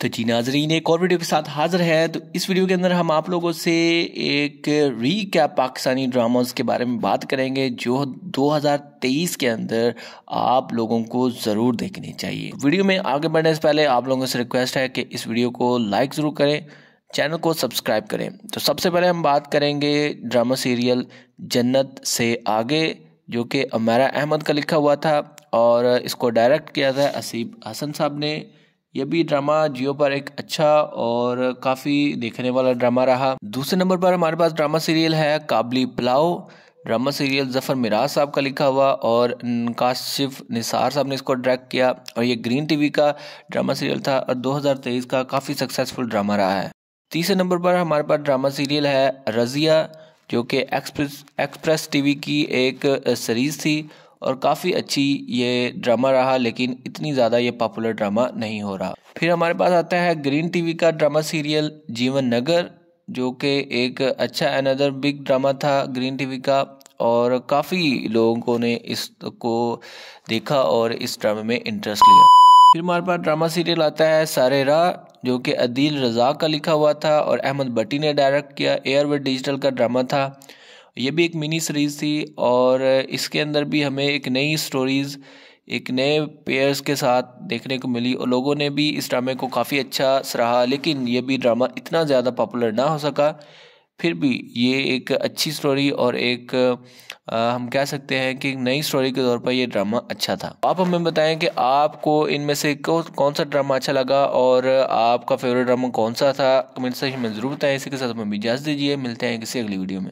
तो जी नाजरीन एक और वीडियो के साथ हाजिर है तो इस वीडियो के अंदर हम आप लोगों से एक रीकैप पाकिस्तानी ड्रामास के बारे में बात करेंगे जो 2023 के अंदर आप लोगों को ज़रूर देखनी चाहिए वीडियो में आगे बढ़ने से पहले आप लोगों से रिक्वेस्ट है कि इस वीडियो को लाइक ज़रूर करें चैनल को सब्सक्राइब करें तो सबसे पहले हम बात करेंगे ड्रामा सीरियल जन्नत से आगे जो कि अमेरा अहमद का लिखा हुआ था और इसको डायरेक्ट किया था असीब हसन साहब ने यह भी ड्रामा जियो पर एक अच्छा और काफ़ी देखने वाला ड्रामा रहा दूसरे नंबर पर हमारे पास ड्रामा सीरियल है काबली पुलाव ड्रामा सीरियल जफ़र मिराज साहब का लिखा हुआ और काशिफ निसार साहब ने इसको डायरेक्ट किया और ये ग्रीन टीवी का ड्रामा सीरियल था और 2023 का काफ़ी सक्सेसफुल ड्रामा रहा है तीसरे नंबर पर हमारे पास ड्रामा सीरियल है रज़िया जो कि एक्सप्रेस एक्सप्रेस टीवी की एक सीरीज़ थी और काफ़ी अच्छी ये ड्रामा रहा लेकिन इतनी ज़्यादा ये पॉपुलर ड्रामा नहीं हो रहा फिर हमारे पास आता है ग्रीन टीवी का ड्रामा सीरियल जीवन नगर जो कि एक अच्छा अनदर बिग ड्रामा था ग्रीन टीवी का और काफ़ी लोगों ने इसको देखा और इस ड्रामे में इंटरेस्ट लिया फिर हमारे पास ड्रामा सीरियल आता है सारे रा जो कि अदील रज़ा का लिखा हुआ था और अहमद भट्टी ने डायरेक्ट किया एयरवे डिजिटल का ड्रामा था ये भी एक मिनी सीरीज़ थी और इसके अंदर भी हमें एक नई स्टोरीज़ एक नए पेयर्स के साथ देखने को मिली और लोगों ने भी इस ड्रामे को काफ़ी अच्छा सराहा लेकिन ये भी ड्रामा इतना ज़्यादा पॉपुलर ना हो सका फिर भी ये एक अच्छी स्टोरी और एक आ, हम कह सकते हैं कि नई स्टोरी के तौर पर यह ड्रामा अच्छा था आप हमें बताएं कि आपको इनमें से कौन सा ड्रामा अच्छा लगा और आपका फेवरेट ड्रामा कौन सा था कमेंट सेक्शन में ज़रूर बताएं इसी के साथ हमें इजाज़ दीजिए मिलते हैं किसी अगली वीडियो में